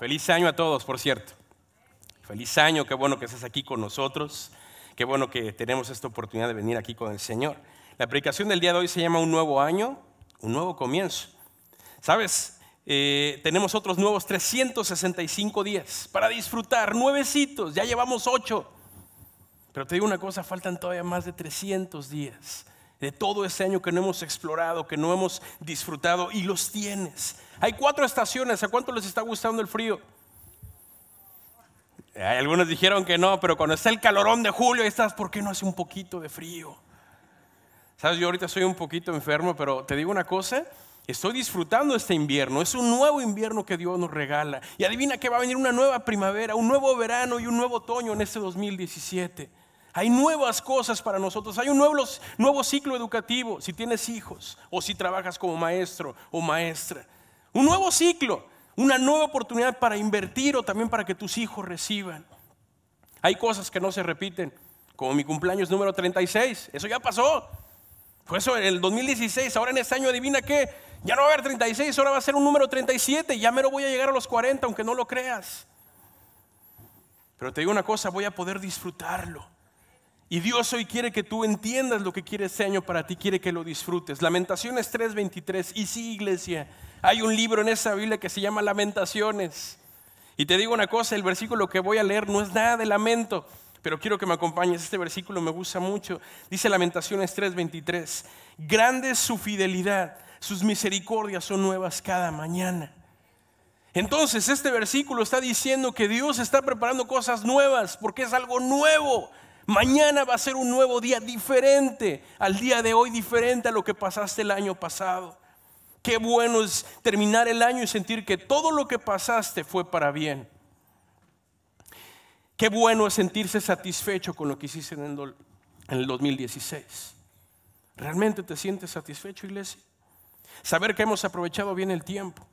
Feliz año a todos, por cierto. Feliz año, qué bueno que estás aquí con nosotros. Qué bueno que tenemos esta oportunidad de venir aquí con el Señor. La predicación del día de hoy se llama Un nuevo año, un nuevo comienzo. ¿Sabes? Eh, tenemos otros nuevos 365 días para disfrutar, nuevecitos, ya llevamos ocho. Pero te digo una cosa, faltan todavía más de 300 días de todo ese año que no hemos explorado, que no hemos disfrutado y los tienes. Hay cuatro estaciones. ¿A cuánto les está gustando el frío? Algunos dijeron que no, pero cuando está el calorón de julio, ahí estás, ¿por qué no hace un poquito de frío? Sabes, yo ahorita soy un poquito enfermo, pero te digo una cosa, estoy disfrutando este invierno, es un nuevo invierno que Dios nos regala. Y adivina que va a venir una nueva primavera, un nuevo verano y un nuevo otoño en este 2017. Hay nuevas cosas para nosotros, hay un nuevo, nuevo ciclo educativo, si tienes hijos o si trabajas como maestro o maestra. Un nuevo ciclo, una nueva oportunidad para invertir o también para que tus hijos reciban. Hay cosas que no se repiten, como mi cumpleaños número 36, eso ya pasó. Fue eso en el 2016, ahora en este año adivina qué, ya no va a haber 36, ahora va a ser un número 37, ya me lo voy a llegar a los 40, aunque no lo creas. Pero te digo una cosa, voy a poder disfrutarlo. Y Dios hoy quiere que tú entiendas lo que quiere este año para ti, quiere que lo disfrutes. Lamentaciones 3:23. Y sí, iglesia, hay un libro en esa Biblia que se llama Lamentaciones. Y te digo una cosa, el versículo que voy a leer no es nada de lamento, pero quiero que me acompañes. Este versículo me gusta mucho. Dice Lamentaciones 3:23. Grande es su fidelidad, sus misericordias son nuevas cada mañana. Entonces este versículo está diciendo que Dios está preparando cosas nuevas porque es algo nuevo Mañana va a ser un nuevo día diferente al día de hoy, diferente a lo que pasaste el año pasado. Qué bueno es terminar el año y sentir que todo lo que pasaste fue para bien. Qué bueno es sentirse satisfecho con lo que hiciste en el, 2016. ¿Realmente te sientes satisfecho, iglesia? Saber que hemos aprovechado bien el tiempo.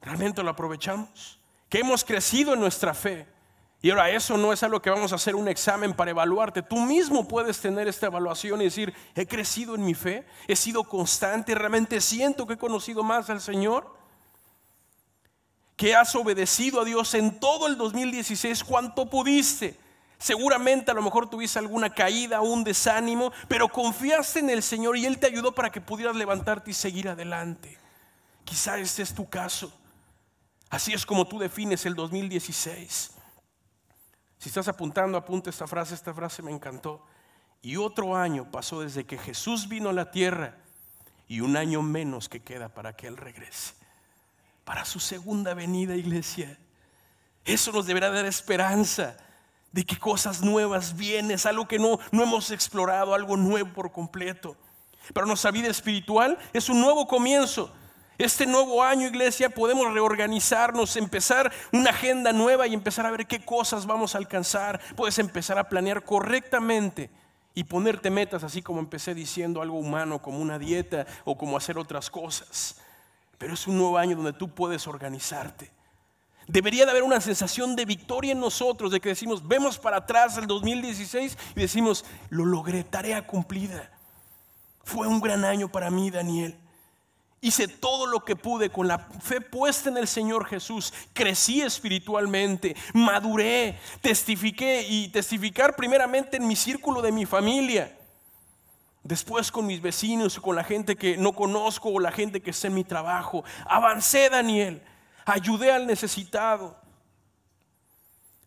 ¿Realmente lo aprovechamos? Que hemos crecido en nuestra fe y ahora eso no es algo que vamos a hacer un examen para evaluarte. Tú mismo puedes tener esta evaluación y decir, he crecido en mi fe, he sido constante, realmente siento que he conocido más al Señor, que has obedecido a Dios en todo el 2016 cuanto pudiste. Seguramente a lo mejor tuviste alguna caída, un desánimo, pero confiaste en el Señor y Él te ayudó para que pudieras levantarte y seguir adelante. Quizá este es tu caso. Así es como tú defines el 2016. Si estás apuntando, apunta esta frase, esta frase me encantó. Y otro año pasó desde que Jesús vino a la tierra y un año menos que queda para que Él regrese. Para su segunda venida, iglesia. Eso nos deberá dar esperanza de que cosas nuevas vienen algo que no, no hemos explorado, algo nuevo por completo. Pero nuestra vida espiritual es un nuevo comienzo, este nuevo año, iglesia, podemos reorganizarnos, empezar una agenda nueva y empezar a ver qué cosas vamos a alcanzar. Puedes empezar a planear correctamente y ponerte metas, así como empecé diciendo algo humano, como una dieta o como hacer otras cosas. Pero es un nuevo año donde tú puedes organizarte. Debería de haber una sensación de victoria en nosotros, de que decimos, vemos para atrás el 2016 y decimos, lo logré, tarea cumplida. Fue un gran año para mí, Daniel. Hice todo lo que pude con la fe puesta en el Señor Jesús. Crecí espiritualmente, maduré, testifiqué y testificar primeramente en mi círculo de mi familia, después con mis vecinos, con la gente que no conozco o la gente que está en mi trabajo. Avancé, Daniel, ayudé al necesitado,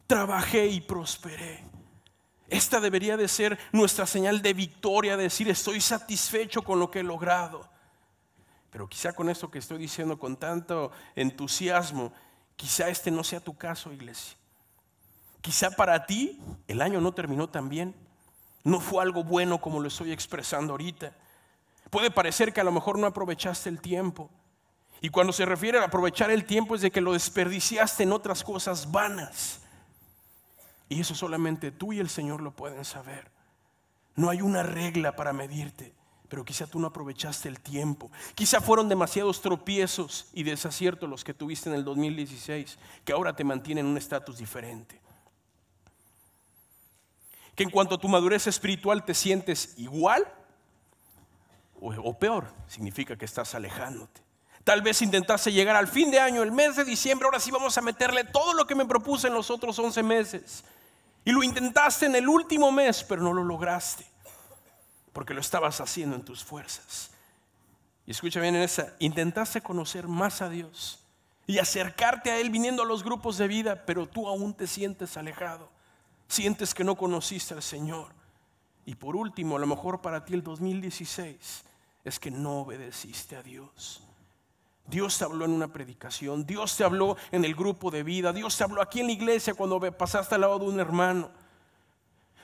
trabajé y prosperé. Esta debería de ser nuestra señal de victoria, decir estoy satisfecho con lo que he logrado. Pero quizá con esto que estoy diciendo con tanto entusiasmo, quizá este no sea tu caso, iglesia. Quizá para ti el año no terminó tan bien. No fue algo bueno como lo estoy expresando ahorita. Puede parecer que a lo mejor no aprovechaste el tiempo. Y cuando se refiere a aprovechar el tiempo es de que lo desperdiciaste en otras cosas vanas. Y eso solamente tú y el Señor lo pueden saber. No hay una regla para medirte pero quizá tú no aprovechaste el tiempo. Quizá fueron demasiados tropiezos y desaciertos los que tuviste en el 2016, que ahora te mantienen en un estatus diferente. Que en cuanto a tu madurez espiritual te sientes igual o, peor, significa que estás alejándote. Tal vez intentaste llegar al fin de año, el mes de diciembre, ahora sí vamos a meterle todo lo que me propuse en los otros 11 meses. Y lo intentaste en el último mes, pero no lo lograste porque lo estabas haciendo en tus fuerzas. Y escucha bien en esa, intentaste conocer más a Dios y acercarte a Él viniendo a los grupos de vida, pero tú aún te sientes alejado, sientes que no conociste al Señor. Y por último, a lo mejor para ti el 2016 es que no obedeciste a Dios. Dios te habló en una predicación, Dios te habló en el grupo de vida, Dios te habló aquí en la iglesia cuando pasaste al lado de un hermano.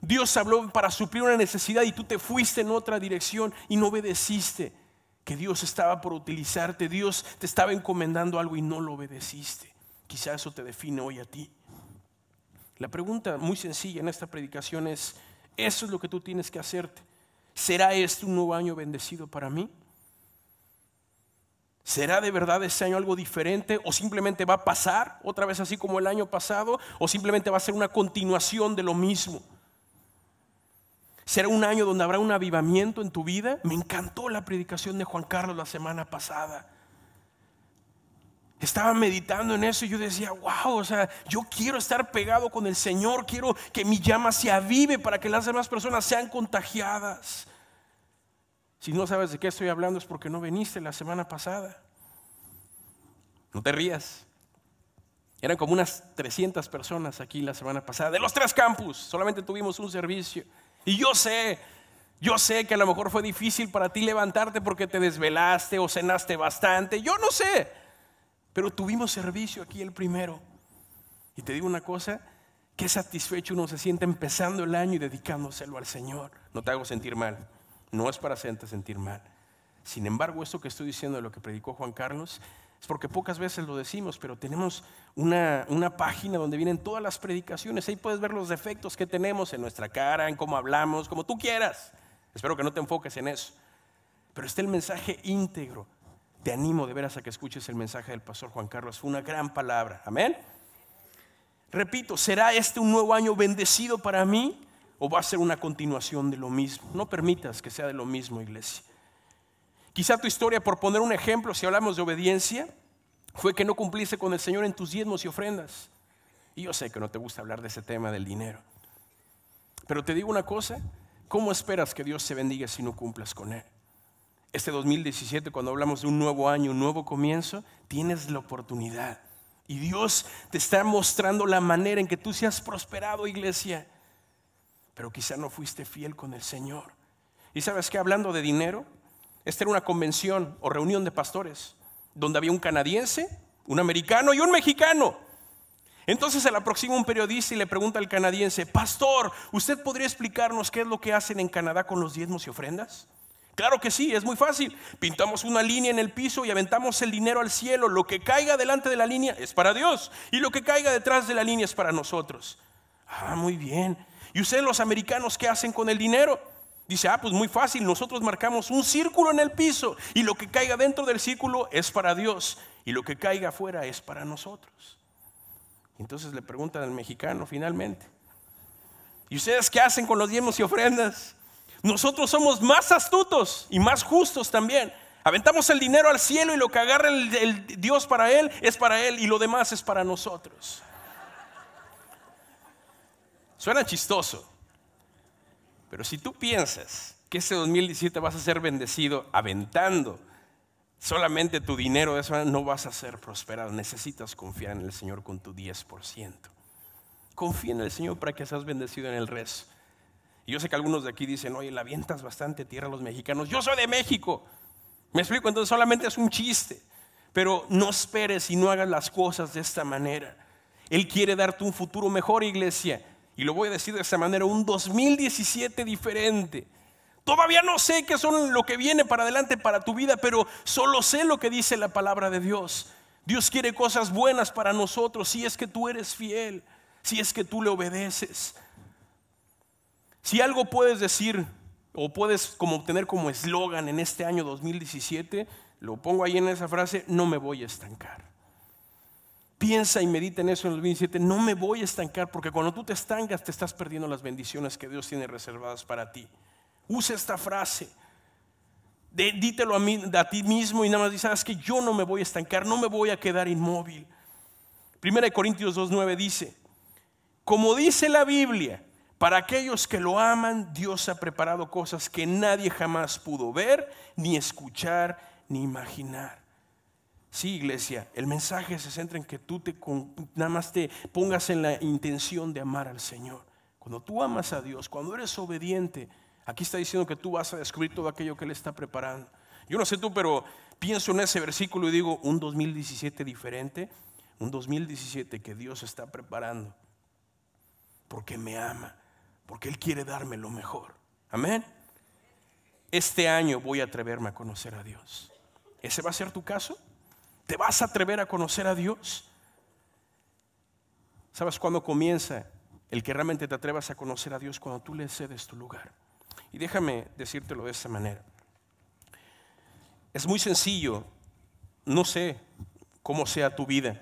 Dios habló para suplir una necesidad y tú te fuiste en otra dirección y no obedeciste. Que Dios estaba por utilizarte, Dios te estaba encomendando algo y no lo obedeciste. Quizá eso te define hoy a ti. La pregunta muy sencilla en esta predicación es, ¿eso es lo que tú tienes que hacerte? ¿Será este un nuevo año bendecido para mí? ¿Será de verdad este año algo diferente o simplemente va a pasar otra vez así como el año pasado o simplemente va a ser una continuación de lo mismo? Será un año donde habrá un avivamiento en tu vida. Me encantó la predicación de Juan Carlos la semana pasada. Estaba meditando en eso y yo decía, wow, o sea, yo quiero estar pegado con el Señor, quiero que mi llama se avive para que las demás personas sean contagiadas. Si no sabes de qué estoy hablando es porque no viniste la semana pasada. No te rías. Eran como unas 300 personas aquí la semana pasada, de los tres campus, solamente tuvimos un servicio. Y yo sé, yo sé que a lo mejor fue difícil para ti levantarte porque te desvelaste o cenaste bastante, yo no sé. Pero tuvimos servicio aquí el primero. Y te digo una cosa, qué satisfecho uno se siente empezando el año y dedicándoselo al Señor. No te hago sentir mal, no es para hacerte sentir mal. Sin embargo, esto que estoy diciendo de lo que predicó Juan Carlos es porque pocas veces lo decimos, pero tenemos una, página donde vienen todas las predicaciones. Ahí puedes ver los defectos que tenemos en nuestra cara, en cómo hablamos, como tú quieras. Espero que no te enfoques en eso. Pero está el mensaje íntegro. Te animo de veras a que escuches el mensaje del pastor Juan Carlos. Fue una gran palabra. Amén. Repito, ¿será este un nuevo año bendecido para mí o va a ser una continuación de lo mismo? No permitas que sea de lo mismo, iglesia. Quizá tu historia, por poner un ejemplo, si hablamos de obediencia, fue que no cumpliste con el Señor en tus diezmos y ofrendas. Y yo sé que no te gusta hablar de ese tema del dinero. Pero te digo una cosa, ¿cómo esperas que Dios se bendiga si no cumplas con Él? Este 2017, cuando hablamos de un nuevo año, un nuevo comienzo, tienes la oportunidad. Y Dios te está mostrando la manera en que tú seas prosperado, iglesia. Pero quizá no fuiste fiel con el Señor. Y sabes que hablando de dinero, esta era una convención o reunión de pastores, donde había un canadiense, un americano y un mexicano. Entonces se le aproxima un periodista y le pregunta al canadiense, Pastor, ¿usted podría explicarnos qué es lo que hacen en Canadá con los diezmos y ofrendas? Claro que sí, es muy fácil. Pintamos una línea en el piso y aventamos el dinero al cielo. Lo que caiga delante de la línea es para Dios y lo que caiga detrás de la línea es para nosotros. Ah, muy bien. ¿Y ustedes los americanos qué hacen con el dinero? Dice, ah, pues muy fácil, nosotros marcamos un círculo en el piso y lo que caiga dentro del círculo es para Dios y lo que caiga afuera es para nosotros. Entonces le preguntan al mexicano finalmente, ¿y ustedes qué hacen con los diezmos y ofrendas? Nosotros somos más astutos y más justos también. Aventamos el dinero al cielo y lo que agarra el Dios para él es para él y lo demás es para nosotros. Suena chistoso, pero si tú piensas que ese 2017 vas a ser bendecido aventando solamente tu dinero, eso no vas a ser prosperado. Necesitas confiar en el Señor con tu 10%. Confía en el Señor para que seas bendecido en el resto. Y yo sé que algunos de aquí dicen, oye, la avientas bastante tierra a los mexicanos. Yo soy de México. Me explico, entonces solamente es un chiste. Pero no esperes y no hagas las cosas de esta manera. Él quiere darte un futuro mejor, iglesia y lo voy a decir de esta manera, un 2017 diferente. Todavía no sé qué son lo que viene para adelante para tu vida, pero solo sé lo que dice la palabra de Dios. Dios quiere cosas buenas para nosotros si es que tú eres fiel, si es que tú le obedeces. Si algo puedes decir o puedes como obtener como eslogan en este año 2017, lo pongo ahí en esa frase, no me voy a estancar. Piensa y medita en eso en el 27. No me voy a estancar porque cuando tú te estancas te estás perdiendo las bendiciones que Dios tiene reservadas para ti. Usa esta frase. dítelo a, mí, ti mismo y nada más dices, es que yo no me voy a estancar, no me voy a quedar inmóvil. Primera de Corintios 2.9 dice, como dice la Biblia, para aquellos que lo aman, Dios ha preparado cosas que nadie jamás pudo ver, ni escuchar, ni imaginar. Sí, iglesia, el mensaje se centra en que tú te, nada más te pongas en la intención de amar al Señor. Cuando tú amas a Dios, cuando eres obediente, aquí está diciendo que tú vas a descubrir todo aquello que Él está preparando. Yo no sé tú, pero pienso en ese versículo y digo, un 2017 diferente, un 2017 que Dios está preparando, porque me ama, porque Él quiere darme lo mejor. Amén. Este año voy a atreverme a conocer a Dios. ¿Ese va a ser tu caso? ¿Te vas a atrever a conocer a Dios? ¿Sabes cuándo comienza el que realmente te atrevas a conocer a Dios? Cuando tú le cedes tu lugar. Y déjame decírtelo de esta manera. Es muy sencillo, no sé cómo sea tu vida,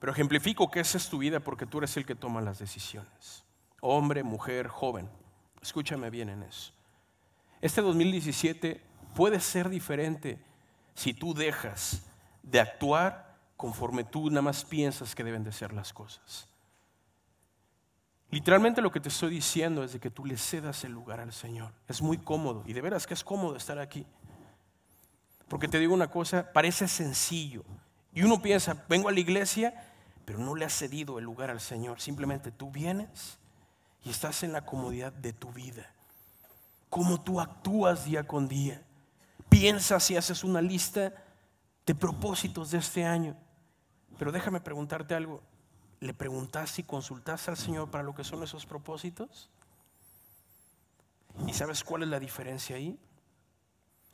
pero ejemplifico que esa es tu vida porque tú eres el que toma las decisiones. Hombre, mujer, joven, escúchame bien en eso. Este 2017 puede ser diferente si tú dejas de actuar conforme tú nada más piensas que deben de ser las cosas. Literalmente lo que te estoy diciendo es de que tú le cedas el lugar al Señor. Es muy cómodo y de veras que es cómodo estar aquí. Porque te digo una cosa, parece sencillo. Y uno piensa, vengo a la iglesia, pero no le has cedido el lugar al Señor. Simplemente tú vienes y estás en la comodidad de tu vida. Como tú actúas día con día piensas si haces una lista de propósitos de este año. Pero déjame preguntarte algo. ¿Le preguntaste y consultaste al Señor para lo que son esos propósitos? ¿Y sabes cuál es la diferencia ahí?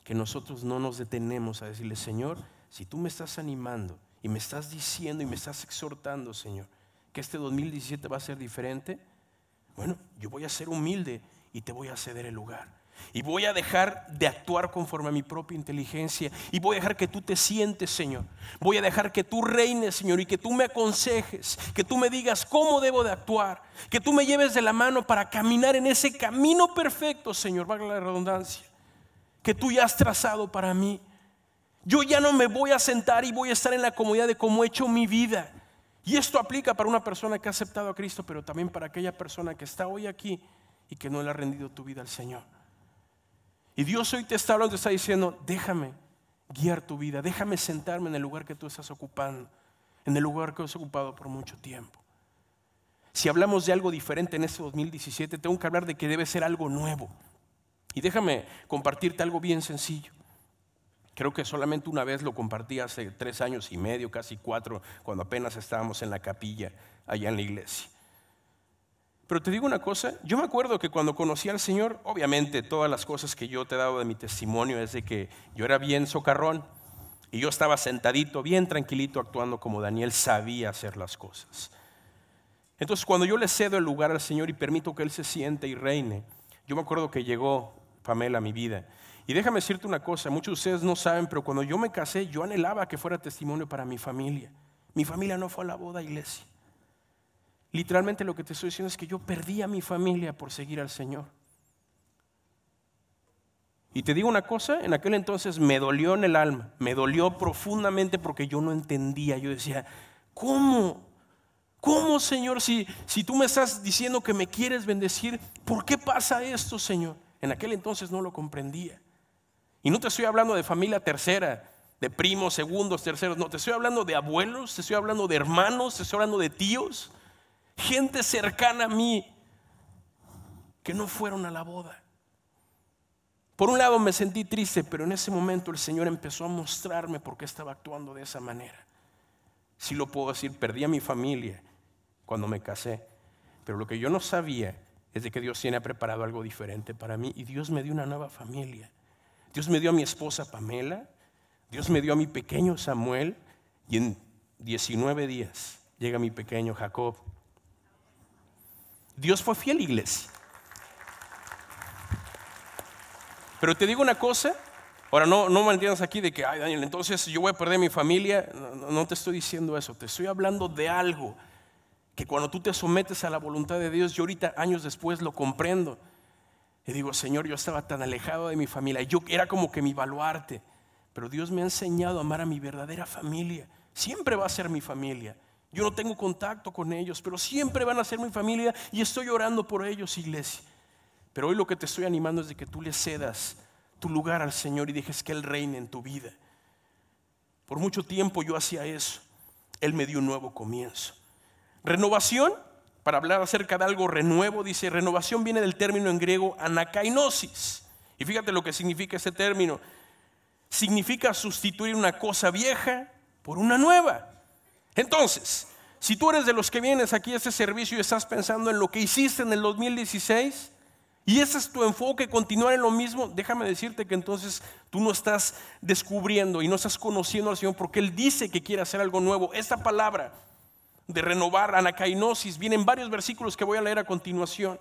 Que nosotros no nos detenemos a decirle, Señor, si tú me estás animando y me estás diciendo y me estás exhortando, Señor, que este 2017 va a ser diferente, bueno, yo voy a ser humilde y te voy a ceder el lugar. Y voy a dejar de actuar conforme a mi propia inteligencia. Y voy a dejar que tú te sientes, Señor. Voy a dejar que tú reines, Señor, y que tú me aconsejes, que tú me digas cómo debo de actuar, que tú me lleves de la mano para caminar en ese camino perfecto, Señor, valga la redundancia, que tú ya has trazado para mí. Yo ya no me voy a sentar y voy a estar en la comodidad de cómo he hecho mi vida. Y esto aplica para una persona que ha aceptado a Cristo, pero también para aquella persona que está hoy aquí y que no le ha rendido tu vida al Señor. Y Dios hoy te está hablando, te está diciendo, déjame guiar tu vida, déjame sentarme en el lugar que tú estás ocupando, en el lugar que has ocupado por mucho tiempo. Si hablamos de algo diferente en este 2017, tengo que hablar de que debe ser algo nuevo. Y déjame compartirte algo bien sencillo. Creo que solamente una vez lo compartí hace tres años y medio, casi cuatro, cuando apenas estábamos en la capilla allá en la iglesia. Pero te digo una cosa, yo me acuerdo que cuando conocí al Señor, obviamente todas las cosas que yo te he dado de mi testimonio es de que yo era bien socarrón y yo estaba sentadito, bien tranquilito, actuando como Daniel sabía hacer las cosas. Entonces cuando yo le cedo el lugar al Señor y permito que Él se siente y reine, yo me acuerdo que llegó Pamela a mi vida. Y déjame decirte una cosa, muchos de ustedes no saben, pero cuando yo me casé, yo anhelaba que fuera testimonio para mi familia. Mi familia no fue a la boda, iglesia. Literalmente lo que te estoy diciendo es que yo perdí a mi familia por seguir al Señor. Y te digo una cosa, en aquel entonces me dolió en el alma, me dolió profundamente porque yo no entendía, yo decía, ¿cómo? ¿Cómo, Señor? Si, si tú me estás diciendo que me quieres bendecir, ¿por qué pasa esto, Señor? En aquel entonces no lo comprendía. Y no te estoy hablando de familia tercera, de primos, segundos, terceros, no, te estoy hablando de abuelos, te estoy hablando de hermanos, te estoy hablando de tíos, gente cercana a mí que no fueron a la boda. Por un lado me sentí triste, pero en ese momento el Señor empezó a mostrarme por qué estaba actuando de esa manera. Si lo puedo decir, perdí a mi familia cuando me casé, pero lo que yo no sabía es de que Dios tiene preparado algo diferente para mí y Dios me dio una nueva familia. Dios me dio a mi esposa Pamela, Dios me dio a mi pequeño Samuel y en 19 días llega mi pequeño Jacob. Dios fue fiel, iglesia. Pero te digo una cosa, ahora no, no me entiendas aquí de que, ay Daniel, entonces yo voy a perder mi familia. No, no te estoy diciendo eso, te estoy hablando de algo que cuando tú te sometes a la voluntad de Dios, yo ahorita años después lo comprendo. Y digo, Señor, yo estaba tan alejado de mi familia, yo era como que mi baluarte, pero Dios me ha enseñado a amar a mi verdadera familia, siempre va a ser mi familia. Yo no tengo contacto con ellos, pero siempre van a ser mi familia y estoy orando por ellos, iglesia. Pero hoy lo que te estoy animando es de que tú le cedas tu lugar al Señor y dejes que Él reine en tu vida. Por mucho tiempo yo hacía eso. Él me dio un nuevo comienzo. Renovación, para hablar acerca de algo renuevo, dice, renovación viene del término en griego anakainosis. Y fíjate lo que significa ese término. Significa sustituir una cosa vieja por una nueva. Entonces, si tú eres de los que vienes aquí a este servicio y estás pensando en lo que hiciste en el 2016 y ese es tu enfoque, continuar en lo mismo, déjame decirte que entonces tú no estás descubriendo y no estás conociendo al Señor porque Él dice que quiere hacer algo nuevo. Esta palabra de renovar, anacainosis, en varios versículos que voy a leer a continuación.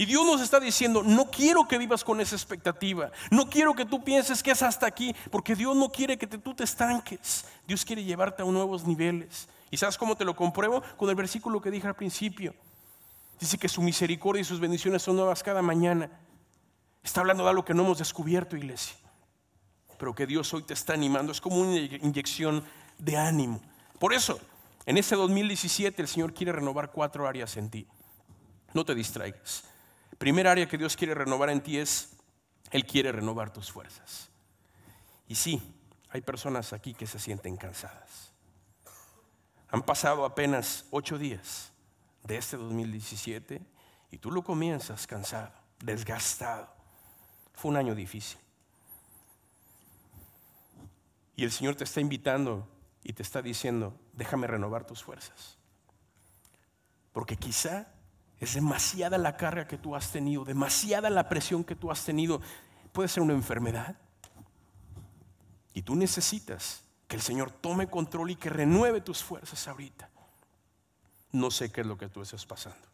Y Dios nos está diciendo, no quiero que vivas con esa expectativa, no quiero que tú pienses que es hasta aquí, porque Dios no quiere que tú te estanques, Dios quiere llevarte a nuevos niveles. ¿Y sabes cómo te lo compruebo? Con el versículo que dije al principio. Dice que su misericordia y sus bendiciones son nuevas cada mañana. Está hablando de algo que no hemos descubierto, iglesia. Pero que Dios hoy te está animando. Es como una inyección de ánimo. Por eso, en este 2017 el Señor quiere renovar cuatro áreas en ti. No te distraigas primer área que Dios quiere renovar en ti es, Él quiere renovar tus fuerzas. Y sí, hay personas aquí que se sienten cansadas. Han pasado apenas ocho días de este 2017 y tú lo comienzas cansado, desgastado. Fue un año difícil. Y el Señor te está invitando y te está diciendo, déjame renovar tus fuerzas. Porque quizá es demasiada la carga que tú has tenido, demasiada la presión que tú has tenido. Puede ser una enfermedad. Y tú necesitas que el Señor tome control y que renueve tus fuerzas ahorita. No sé qué es lo que tú estás pasando.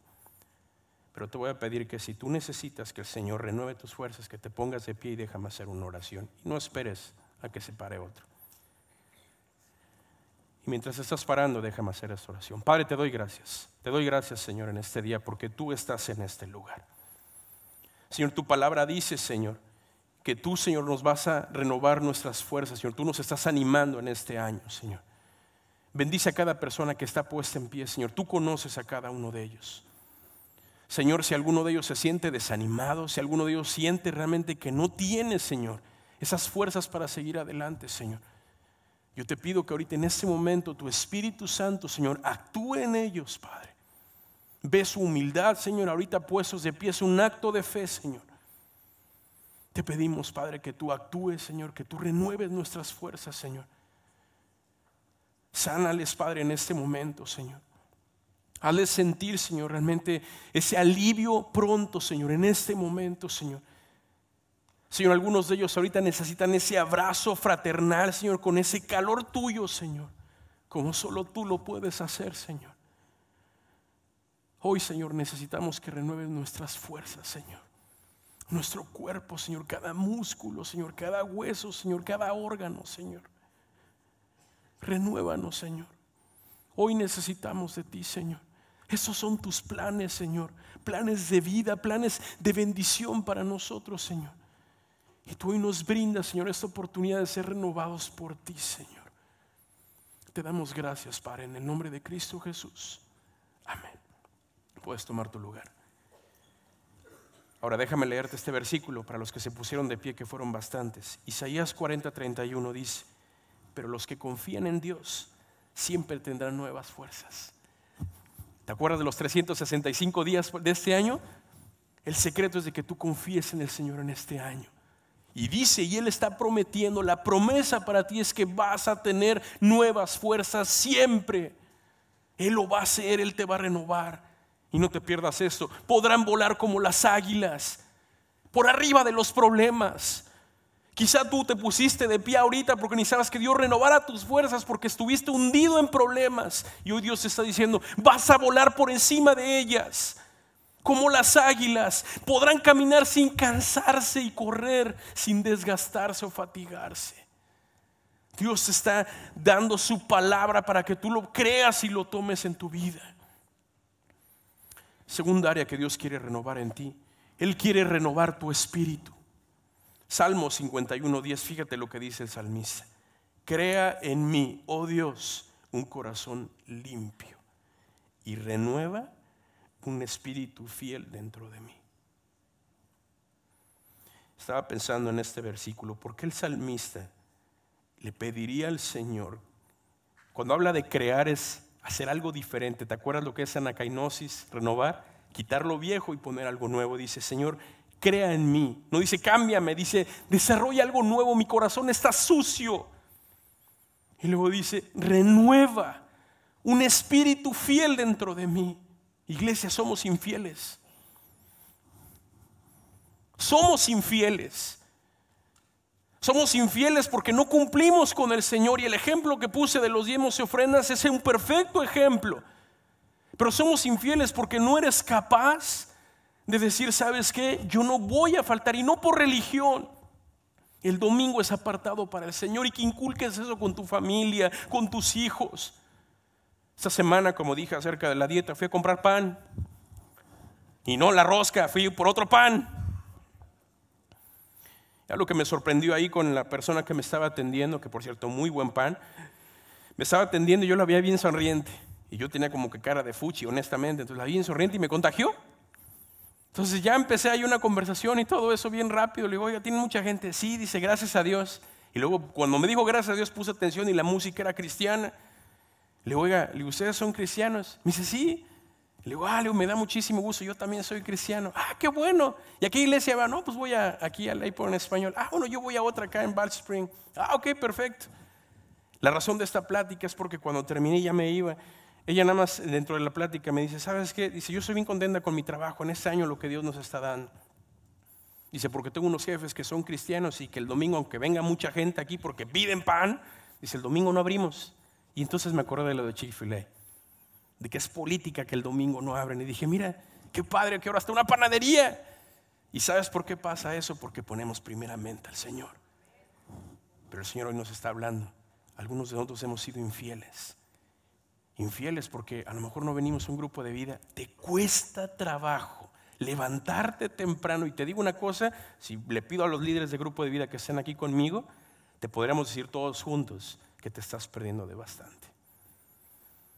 Pero te voy a pedir que si tú necesitas que el Señor renueve tus fuerzas, que te pongas de pie y déjame hacer una oración. Y no esperes a que se pare otro. Y mientras estás parando, déjame hacer esta oración. Padre, te doy gracias. Te doy gracias, Señor, en este día, porque tú estás en este lugar. Señor, tu palabra dice, Señor, que tú, Señor, nos vas a renovar nuestras fuerzas, Señor. Tú nos estás animando en este año, Señor. Bendice a cada persona que está puesta en pie, Señor. Tú conoces a cada uno de ellos. Señor, si alguno de ellos se siente desanimado, si alguno de ellos siente realmente que no tiene, Señor, esas fuerzas para seguir adelante, Señor. Yo te pido que ahorita en este momento tu Espíritu Santo, Señor, actúe en ellos, Padre. Ve su humildad, Señor, ahorita puestos de pie, es un acto de fe, Señor. Te pedimos, Padre, que tú actúes, Señor, que tú renueves nuestras fuerzas, Señor. Sánales, Padre, en este momento, Señor. Hazles sentir, Señor, realmente ese alivio pronto, Señor, en este momento, Señor. Señor, algunos de ellos ahorita necesitan ese abrazo fraternal, Señor, con ese calor tuyo, Señor, como solo tú lo puedes hacer, Señor. Hoy, Señor, necesitamos que renueven nuestras fuerzas, Señor. Nuestro cuerpo, Señor, cada músculo, Señor, cada hueso, Señor, cada órgano, Señor. Renuévanos, Señor. Hoy necesitamos de ti, Señor. Esos son tus planes, Señor. Planes de vida, planes de bendición para nosotros, Señor. Y tú hoy nos brindas, Señor, esta oportunidad de ser renovados por ti, Señor. Te damos gracias, Padre, en el nombre de Cristo Jesús. Amén. Puedes tomar tu lugar. Ahora déjame leerte este versículo para los que se pusieron de pie, que fueron bastantes. Isaías 40, 31 dice, pero los que confían en Dios siempre tendrán nuevas fuerzas. ¿Te acuerdas de los 365 días de este año? El secreto es de que tú confíes en el Señor en este año. Y dice, y Él está prometiendo, la promesa para ti es que vas a tener nuevas fuerzas siempre. Él lo va a hacer, Él te va a renovar. Y no te pierdas esto. Podrán volar como las águilas, por arriba de los problemas. Quizá tú te pusiste de pie ahorita porque ni sabes que Dios renovara tus fuerzas porque estuviste hundido en problemas. Y hoy Dios está diciendo, vas a volar por encima de ellas como las águilas, podrán caminar sin cansarse y correr sin desgastarse o fatigarse. Dios está dando su palabra para que tú lo creas y lo tomes en tu vida. Segunda área que Dios quiere renovar en ti, Él quiere renovar tu espíritu. Salmo 51.10 fíjate lo que dice el salmista. Crea en mí, oh Dios, un corazón limpio y renueva un espíritu fiel dentro de mí. Estaba pensando en este versículo, ¿por qué el salmista le pediría al Señor, cuando habla de crear es hacer algo diferente, ¿te acuerdas lo que es anacainosis, renovar? Quitar lo viejo y poner algo nuevo. Dice, Señor, crea en mí. No dice, cámbiame, dice, desarrolla algo nuevo, mi corazón está sucio. Y luego dice, renueva un espíritu fiel dentro de mí. Iglesia, somos infieles. Somos infieles. Somos infieles porque no cumplimos con el Señor y el ejemplo que puse de los diezmos y ofrendas es un perfecto ejemplo. Pero somos infieles porque no eres capaz de decir, ¿sabes qué? Yo no voy a faltar y no por religión. El domingo es apartado para el Señor y que inculques eso con tu familia, con tus hijos. Esta semana, como dije acerca de la dieta, fui a comprar pan. Y no la rosca, fui por otro pan. Ya lo que me sorprendió ahí con la persona que me estaba atendiendo, que por cierto, muy buen pan, me estaba atendiendo y yo la veía bien sonriente. Y yo tenía como que cara de fuchi, honestamente. Entonces la vi bien sonriente y me contagió. Entonces ya empecé ahí una conversación y todo eso bien rápido. Le digo, oiga, tiene mucha gente. Sí, dice, gracias a Dios. Y luego cuando me dijo gracias a Dios puse atención y la música era cristiana. Le digo, oiga, ¿ustedes son cristianos? Me dice, sí. Le digo, ah, le me da muchísimo gusto, yo también soy cristiano. Ah, qué bueno. ¿Y aquí qué iglesia va? No, pues voy aquí a la en español. Ah, bueno, yo voy a otra acá en Ball Spring. Ah, ok, perfecto. La razón de esta plática es porque cuando terminé ya me iba. Ella nada más dentro de la plática me dice, ¿sabes qué? Dice, yo soy bien contenta con mi trabajo en este año, lo que Dios nos está dando. Dice, porque tengo unos jefes que son cristianos y que el domingo, aunque venga mucha gente aquí porque piden pan, dice, el domingo no abrimos. Y entonces me acuerdo de lo de chick fil de que es política que el domingo no abren. Y dije, mira, qué padre que ahora está una panadería. ¿Y sabes por qué pasa eso? Porque ponemos primeramente al Señor. Pero el Señor hoy nos está hablando. Algunos de nosotros hemos sido infieles. Infieles porque a lo mejor no venimos a un grupo de vida. Te cuesta trabajo levantarte temprano. Y te digo una cosa, si le pido a los líderes de grupo de vida que estén aquí conmigo, te podríamos decir todos juntos, que te estás perdiendo de bastante.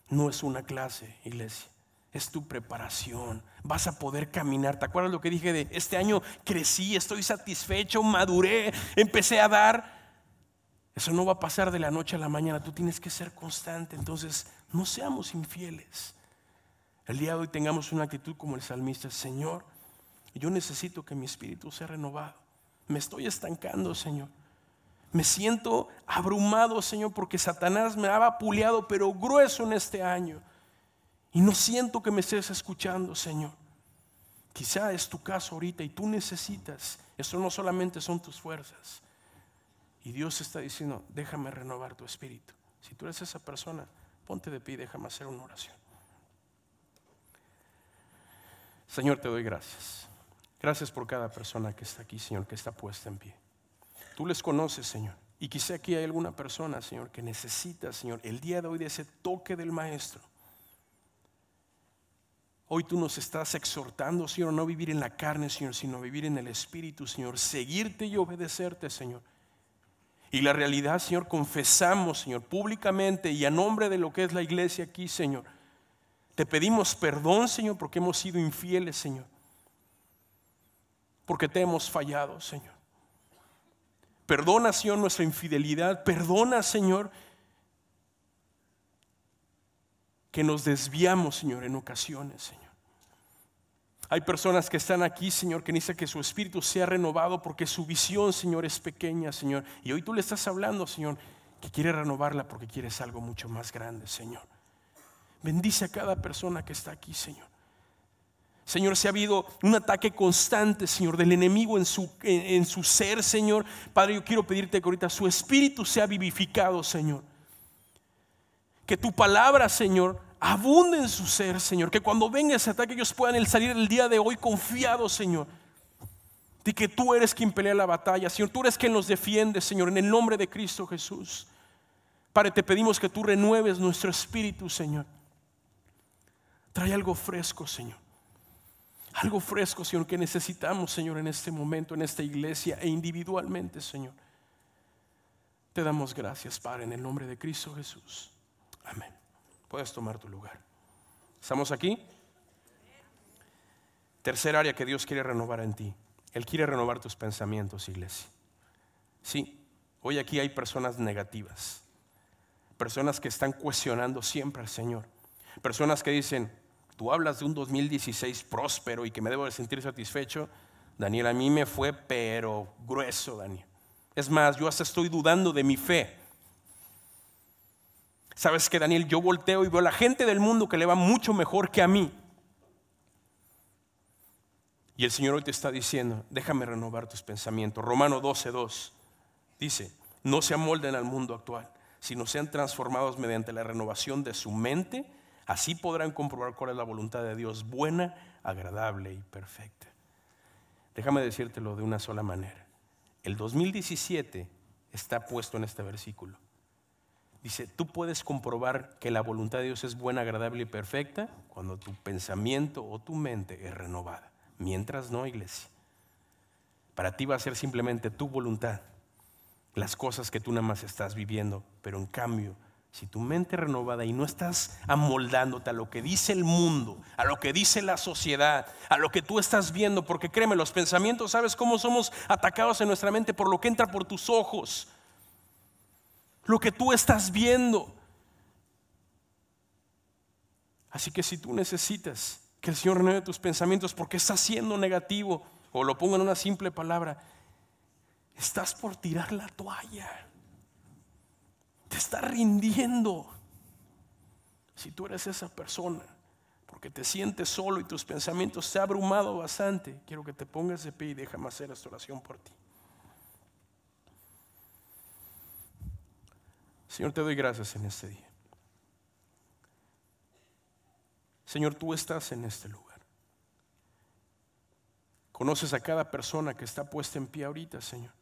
No es una clase, iglesia, es tu preparación. Vas a poder caminar. ¿Te acuerdas lo que dije de este año crecí, estoy satisfecho, maduré, empecé a dar? Eso no va a pasar de la noche a la mañana, tú tienes que ser constante. Entonces, no seamos infieles. El día de hoy tengamos una actitud como el salmista, Señor, yo necesito que mi espíritu sea renovado. Me estoy estancando, Señor. Me siento abrumado, Señor, porque Satanás me ha vapuleado, pero grueso en este año. Y no siento que me estés escuchando, Señor. Quizá es tu caso ahorita y tú necesitas. Eso no solamente son tus fuerzas. Y Dios está diciendo, déjame renovar tu espíritu. Si tú eres esa persona, ponte de pie y déjame hacer una oración. Señor, te doy gracias. Gracias por cada persona que está aquí, Señor, que está puesta en pie. Tú les conoces, Señor. Y quizá aquí hay alguna persona, Señor, que necesita, Señor, el día de hoy de ese toque del Maestro. Hoy tú nos estás exhortando, Señor, no vivir en la carne, Señor, sino vivir en el Espíritu, Señor. Seguirte y obedecerte, Señor. Y la realidad, Señor, confesamos, Señor, públicamente y a nombre de lo que es la iglesia aquí, Señor. Te pedimos perdón, Señor, porque hemos sido infieles, Señor. Porque te hemos fallado, Señor. Perdona, Señor, nuestra infidelidad. Perdona, Señor, que nos desviamos, Señor, en ocasiones, Señor. Hay personas que están aquí, Señor, que necesitan que su espíritu sea renovado porque su visión, Señor, es pequeña, Señor. Y hoy tú le estás hablando, Señor, que quiere renovarla porque quieres algo mucho más grande, Señor. Bendice a cada persona que está aquí, Señor. Señor, si ha habido un ataque constante, Señor, del enemigo en su, en, su ser, Señor, Padre, yo quiero pedirte que ahorita su espíritu sea vivificado, Señor. Que tu palabra, Señor, abunde en su ser, Señor. Que cuando venga ese ataque ellos puedan salir el día de hoy confiados, Señor. De que tú eres quien pelea la batalla, Señor. Tú eres quien los defiende, Señor, en el nombre de Cristo Jesús. Padre, te pedimos que tú renueves nuestro espíritu, Señor. Trae algo fresco, Señor algo fresco, Señor, que necesitamos, Señor, en este momento, en esta iglesia e individualmente, Señor. Te damos gracias, Padre, en el nombre de Cristo Jesús. Amén. Puedes tomar tu lugar. ¿Estamos aquí? Tercer área que Dios quiere renovar en ti. Él quiere renovar tus pensamientos, iglesia. Sí, hoy aquí hay personas negativas, personas que están cuestionando siempre al Señor, personas que dicen, Tú hablas de un 2016 próspero y que me debo de sentir satisfecho. Daniel, a mí me fue, pero grueso, Daniel. Es más, yo hasta estoy dudando de mi fe. Sabes que, Daniel, yo volteo y veo a la gente del mundo que le va mucho mejor que a mí. Y el Señor hoy te está diciendo, déjame renovar tus pensamientos. Romano 12.2 dice, no se amolden al mundo actual, sino sean transformados mediante la renovación de su mente Así podrán comprobar cuál es la voluntad de Dios, buena, agradable y perfecta. Déjame decírtelo de una sola manera. El 2017 está puesto en este versículo. Dice, tú puedes comprobar que la voluntad de Dios es buena, agradable y perfecta cuando tu pensamiento o tu mente es renovada. Mientras no, iglesia. Para ti va a ser simplemente tu voluntad, las cosas que tú nada más estás viviendo, pero en cambio si tu mente renovada y no estás amoldándote a lo que dice el mundo, a lo que dice la sociedad, a lo que tú estás viendo, porque créeme, los pensamientos, ¿sabes cómo somos atacados en nuestra mente por lo que entra por tus ojos? Lo que tú estás viendo. Así que si tú necesitas que el Señor renueve tus pensamientos porque estás siendo negativo, o lo pongo en una simple palabra, estás por tirar la toalla te está rindiendo. Si tú eres esa persona, porque te sientes solo y tus pensamientos se han abrumado bastante, quiero que te pongas de pie y déjame hacer esta oración por ti. Señor, te doy gracias en este día. Señor, tú estás en este lugar. Conoces a cada persona que está puesta en pie ahorita, Señor.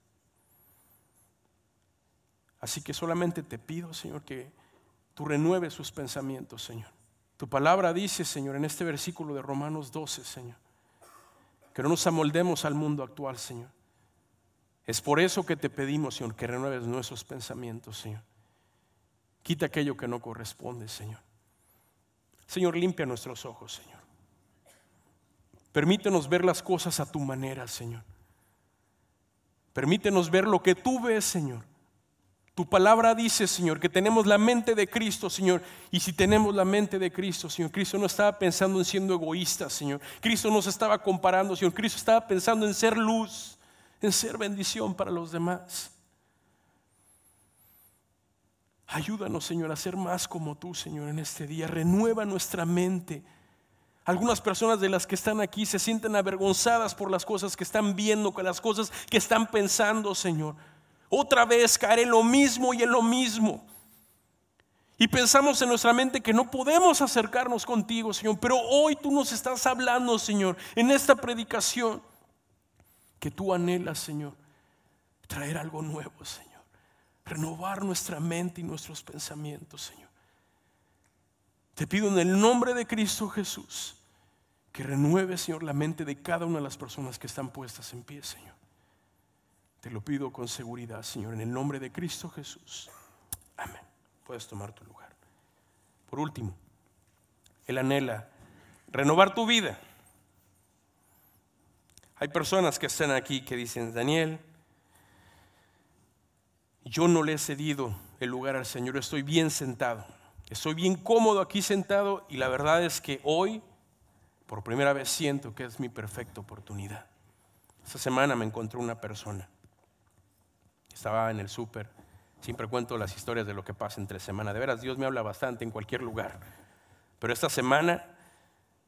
Así que solamente te pido, Señor, que tú renueves sus pensamientos, Señor. Tu palabra dice, Señor, en este versículo de Romanos 12, Señor, que no nos amoldemos al mundo actual, Señor. Es por eso que te pedimos, Señor, que renueves nuestros pensamientos, Señor. Quita aquello que no corresponde, Señor. Señor, limpia nuestros ojos, Señor. Permítenos ver las cosas a tu manera, Señor. Permítenos ver lo que tú ves, Señor. Tu palabra dice, Señor, que tenemos la mente de Cristo, Señor. Y si tenemos la mente de Cristo, Señor, Cristo no estaba pensando en siendo egoísta, Señor. Cristo no se estaba comparando, Señor. Cristo estaba pensando en ser luz, en ser bendición para los demás. Ayúdanos, Señor, a ser más como tú, Señor, en este día. Renueva nuestra mente. Algunas personas de las que están aquí se sienten avergonzadas por las cosas que están viendo, con las cosas que están pensando, Señor. Otra vez caer en lo mismo y en lo mismo. Y pensamos en nuestra mente que no podemos acercarnos contigo, Señor. Pero hoy tú nos estás hablando, Señor, en esta predicación que tú anhelas, Señor. Traer algo nuevo, Señor. Renovar nuestra mente y nuestros pensamientos, Señor. Te pido en el nombre de Cristo Jesús que renueve, Señor, la mente de cada una de las personas que están puestas en pie, Señor. Te lo pido con seguridad, Señor, en el nombre de Cristo Jesús. Amén. Puedes tomar tu lugar. Por último, el anhela renovar tu vida. Hay personas que están aquí que dicen, Daniel, yo no le he cedido el lugar al Señor, estoy bien sentado, estoy bien cómodo aquí sentado y la verdad es que hoy, por primera vez, siento que es mi perfecta oportunidad. Esta semana me encontró una persona estaba en el súper. Siempre cuento las historias de lo que pasa entre semana. De veras, Dios me habla bastante en cualquier lugar. Pero esta semana,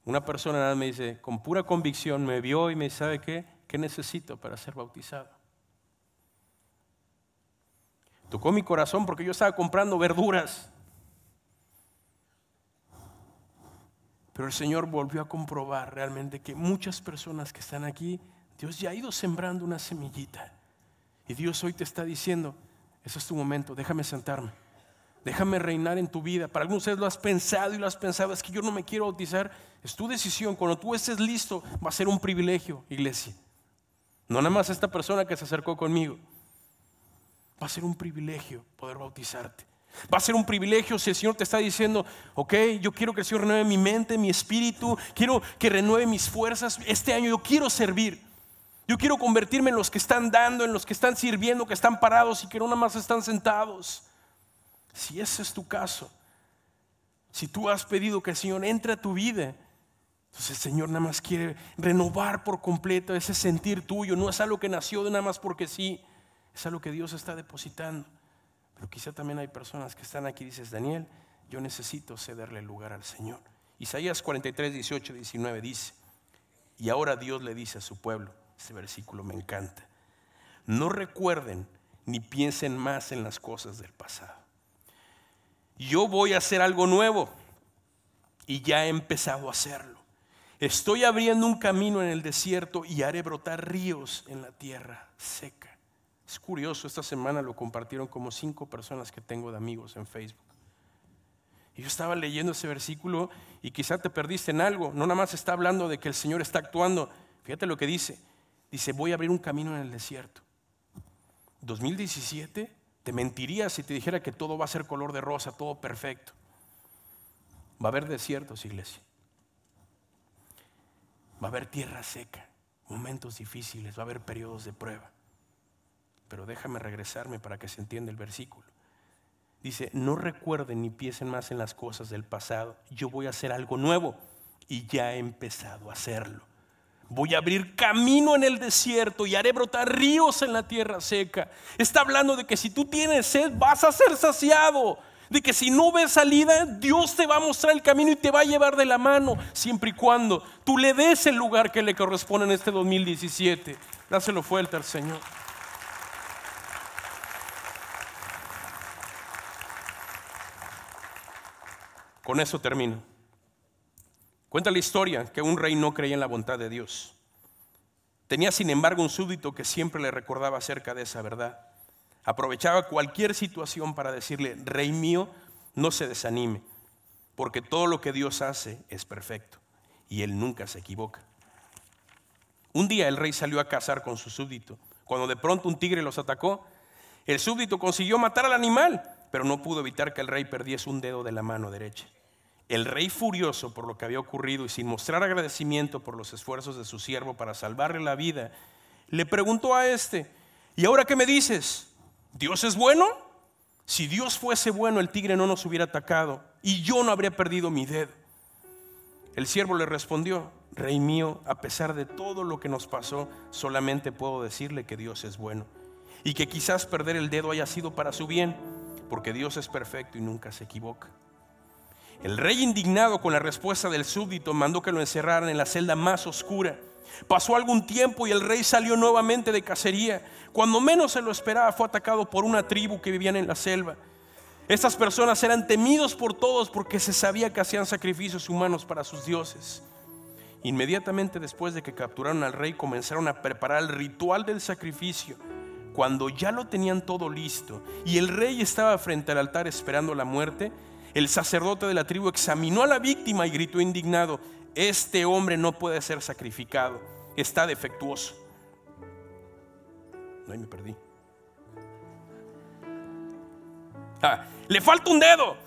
una persona me dice, con pura convicción, me vio y me dice, ¿sabe qué? ¿Qué necesito para ser bautizado? Tocó mi corazón porque yo estaba comprando verduras. Pero el Señor volvió a comprobar realmente que muchas personas que están aquí, Dios ya ha ido sembrando una semillita. Y Dios hoy te está diciendo, ese es tu momento, déjame sentarme. Déjame reinar en tu vida. Para algunos de ustedes lo has pensado y lo has pensado. Es que yo no me quiero bautizar. Es tu decisión. Cuando tú estés listo, va a ser un privilegio, iglesia. No nada más esta persona que se acercó conmigo. Va a ser un privilegio poder bautizarte. Va a ser un privilegio si el Señor te está diciendo, ok, yo quiero que el Señor renueve mi mente, mi espíritu, quiero que renueve mis fuerzas. Este año yo quiero servir. Yo quiero convertirme en los que están dando, en los que están sirviendo, que están parados y que no nada más están sentados. Si ese es tu caso, si tú has pedido que el Señor entre a tu vida, entonces el Señor nada más quiere renovar por completo ese sentir tuyo. No es algo que nació de nada más porque sí, es algo que Dios está depositando. Pero quizá también hay personas que están aquí y dices, Daniel, yo necesito cederle lugar al Señor. Isaías 43, 18, 19 dice, y ahora Dios le dice a su pueblo, ese versículo me encanta. No recuerden ni piensen más en las cosas del pasado. Yo voy a hacer algo nuevo y ya he empezado a hacerlo. Estoy abriendo un camino en el desierto y haré brotar ríos en la tierra seca. Es curioso, esta semana lo compartieron como cinco personas que tengo de amigos en Facebook. Y yo estaba leyendo ese versículo y quizá te perdiste en algo. No nada más está hablando de que el Señor está actuando. Fíjate lo que dice. Dice, voy a abrir un camino en el desierto. 2017, te mentiría si te dijera que todo va a ser color de rosa, todo perfecto. Va a haber desiertos, iglesia. Va a haber tierra seca, momentos difíciles, va a haber periodos de prueba. Pero déjame regresarme para que se entienda el versículo. Dice, no recuerden ni piensen más en las cosas del pasado. Yo voy a hacer algo nuevo y ya he empezado a hacerlo. Voy a abrir camino en el desierto y haré brotar ríos en la tierra seca. Está hablando de que si tú tienes sed vas a ser saciado. De que si no ves salida, Dios te va a mostrar el camino y te va a llevar de la mano, siempre y cuando tú le des el lugar que le corresponde en este 2017. Dáselo fuerte al Señor. Con eso termino. Cuenta la historia que un rey no creía en la bondad de Dios. Tenía, sin embargo, un súbdito que siempre le recordaba acerca de esa verdad. Aprovechaba cualquier situación para decirle, Rey mío, no se desanime, porque todo lo que Dios hace es perfecto y Él nunca se equivoca. Un día el rey salió a cazar con su súbdito. Cuando de pronto un tigre los atacó, el súbdito consiguió matar al animal, pero no pudo evitar que el rey perdiese un dedo de la mano derecha. El rey furioso por lo que había ocurrido y sin mostrar agradecimiento por los esfuerzos de su siervo para salvarle la vida, le preguntó a este, ¿y ahora qué me dices? ¿Dios es bueno? Si Dios fuese bueno, el tigre no nos hubiera atacado y yo no habría perdido mi dedo. El siervo le respondió, Rey mío, a pesar de todo lo que nos pasó, solamente puedo decirle que Dios es bueno y que quizás perder el dedo haya sido para su bien, porque Dios es perfecto y nunca se equivoca. El rey indignado con la respuesta del súbdito mandó que lo encerraran en la celda más oscura. Pasó algún tiempo y el rey salió nuevamente de cacería. Cuando menos se lo esperaba fue atacado por una tribu que vivían en la selva. Estas personas eran temidos por todos porque se sabía que hacían sacrificios humanos para sus dioses. Inmediatamente después de que capturaron al rey comenzaron a preparar el ritual del sacrificio. Cuando ya lo tenían todo listo y el rey estaba frente al altar esperando la muerte, el sacerdote de la tribu examinó a la víctima y gritó indignado, este hombre no puede ser sacrificado, está defectuoso. Ahí me perdí. Ah, le falta un dedo.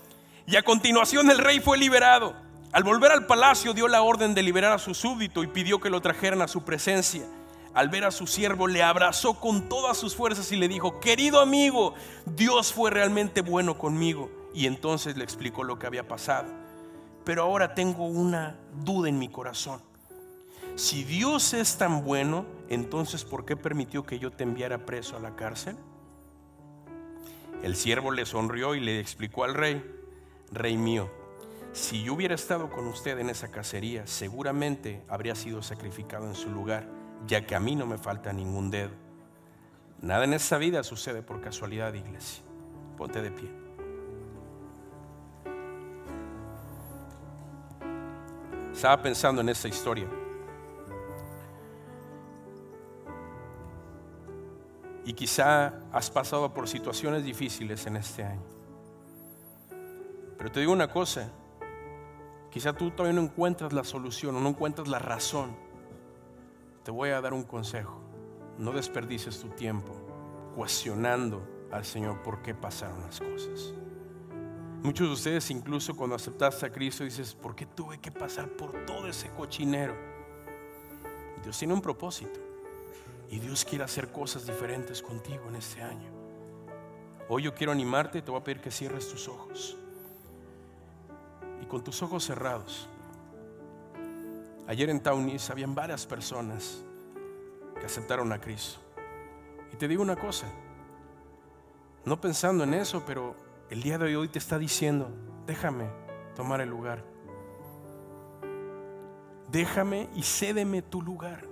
Y a continuación el rey fue liberado. Al volver al palacio dio la orden de liberar a su súbdito y pidió que lo trajeran a su presencia. Al ver a su siervo le abrazó con todas sus fuerzas y le dijo, querido amigo, Dios fue realmente bueno conmigo y entonces le explicó lo que había pasado. Pero ahora tengo una duda en mi corazón. Si Dios es tan bueno, entonces ¿por qué permitió que yo te enviara preso a la cárcel? El siervo le sonrió y le explicó al rey, Rey mío, si yo hubiera estado con usted en esa cacería, seguramente habría sido sacrificado en su lugar, ya que a mí no me falta ningún dedo. Nada en esta vida sucede por casualidad, iglesia. Ponte de pie. Estaba pensando en esa historia. Y quizá has pasado por situaciones difíciles en este año. Pero te digo una cosa, quizá tú todavía no encuentras la solución o no encuentras la razón. Te voy a dar un consejo. No desperdices tu tiempo cuestionando al Señor por qué pasaron las cosas. Muchos de ustedes incluso cuando aceptaste a Cristo dices, ¿por qué tuve que pasar por todo ese cochinero? Dios tiene un propósito y Dios quiere hacer cosas diferentes contigo en este año. Hoy yo quiero animarte, te voy a pedir que cierres tus ojos. Y con tus ojos cerrados, ayer en Taunis habían varias personas que aceptaron a Cristo. Y te digo una cosa, no pensando en eso, pero el día de hoy te está diciendo, déjame tomar el lugar. Déjame y cédeme tu lugar.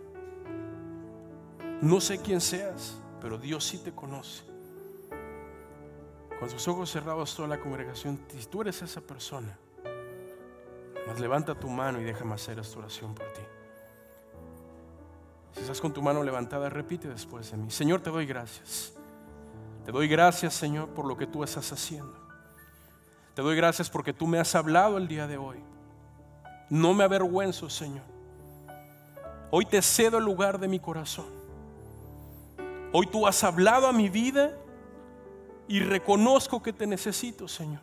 No sé quién seas, pero Dios sí te conoce. Con sus ojos cerrados toda la congregación, si tú eres esa persona, más levanta tu mano y déjame hacer esta oración por ti. Si estás con tu mano levantada, repite después de mí. Señor, te doy gracias te doy gracias, Señor, por lo que tú estás haciendo. Te doy gracias porque tú me has hablado el día de hoy. No me avergüenzo, Señor. Hoy te cedo el lugar de mi corazón. Hoy tú has hablado a mi vida y reconozco que te necesito, Señor.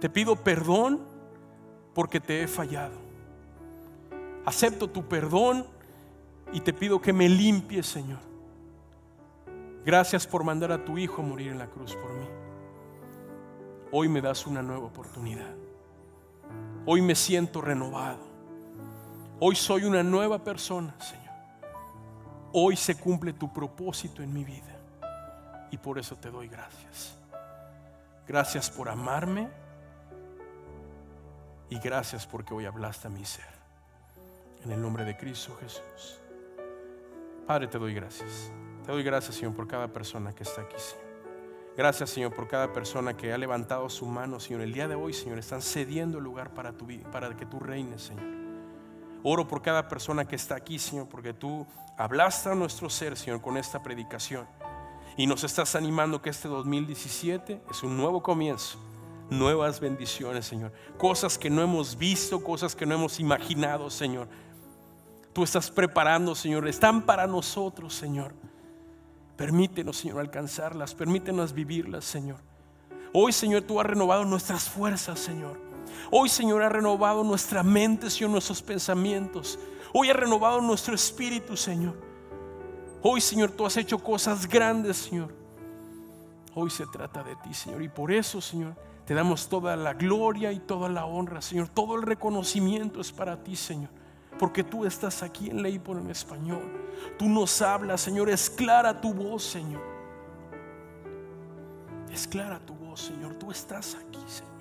Te pido perdón porque te he fallado. Acepto tu perdón y te pido que me limpies, Señor. Gracias por mandar a tu Hijo a morir en la cruz por mí. Hoy me das una nueva oportunidad. Hoy me siento renovado. Hoy soy una nueva persona, Señor. Hoy se cumple tu propósito en mi vida. Y por eso te doy gracias. Gracias por amarme. Y gracias porque hoy hablaste a mi ser. En el nombre de Cristo Jesús. Padre, te doy gracias. Te doy gracias, Señor, por cada persona que está aquí, Señor. Gracias, Señor, por cada persona que ha levantado su mano, Señor. El día de hoy, Señor, están cediendo lugar para, tu, para que tú reines, Señor. Oro por cada persona que está aquí, Señor, porque tú hablaste a nuestro ser, Señor, con esta predicación. Y nos estás animando que este 2017 es un nuevo comienzo, nuevas bendiciones, Señor. Cosas que no hemos visto, cosas que no hemos imaginado, Señor. Tú estás preparando, Señor. Están para nosotros, Señor. Permítenos, Señor, alcanzarlas. Permítenos vivirlas, Señor. Hoy, Señor, tú has renovado nuestras fuerzas, Señor. Hoy, Señor, has renovado nuestra mente, Señor, nuestros pensamientos. Hoy has renovado nuestro espíritu, Señor. Hoy, Señor, tú has hecho cosas grandes, Señor. Hoy se trata de ti, Señor. Y por eso, Señor, te damos toda la gloria y toda la honra, Señor. Todo el reconocimiento es para ti, Señor porque tú estás aquí en ley por en español. Tú nos hablas, Señor, es clara tu voz, Señor. Es clara tu voz, Señor. Tú estás aquí, Señor.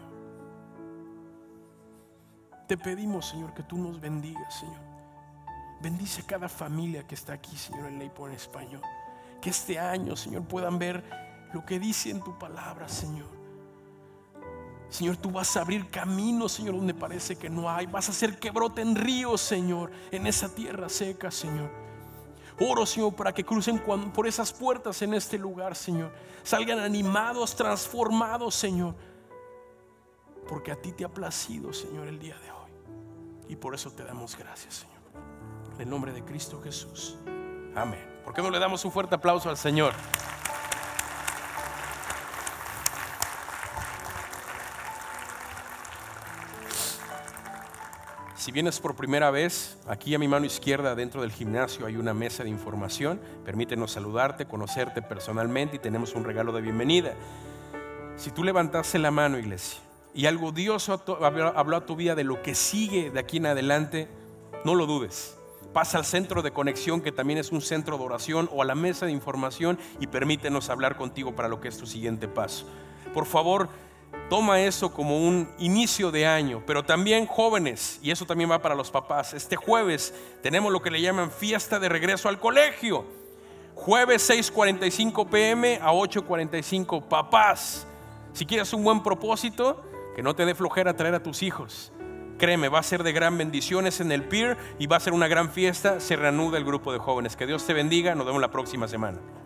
Te pedimos, Señor, que tú nos bendigas, Señor. Bendice a cada familia que está aquí, Señor, en ley por en español. Que este año, Señor, puedan ver lo que dice en tu palabra, Señor. Señor, tú vas a abrir caminos, Señor, donde parece que no hay. Vas a hacer que broten ríos, Señor, en esa tierra seca, Señor. Oro, Señor, para que crucen por esas puertas en este lugar, Señor. Salgan animados, transformados, Señor. Porque a ti te ha placido, Señor, el día de hoy. Y por eso te damos gracias, Señor. En el nombre de Cristo Jesús. Amén. ¿Por qué no le damos un fuerte aplauso al Señor? Si vienes por primera vez, aquí a mi mano izquierda dentro del gimnasio hay una mesa de información. Permítenos saludarte, conocerte personalmente y tenemos un regalo de bienvenida. Si tú levantaste la mano, iglesia, y algo Dios habló a tu vida de lo que sigue de aquí en adelante, no lo dudes. Pasa al centro de conexión, que también es un centro de oración, o a la mesa de información y permítenos hablar contigo para lo que es tu siguiente paso. Por favor, toma eso como un inicio de año, pero también jóvenes, y eso también va para los papás, este jueves tenemos lo que le llaman fiesta de regreso al colegio. Jueves 6.45 pm a 8.45, papás, si quieres un buen propósito, que no te dé flojera traer a tus hijos. Créeme, va a ser de gran bendiciones en el pier y va a ser una gran fiesta. Se reanuda el grupo de jóvenes. Que Dios te bendiga. Nos vemos la próxima semana.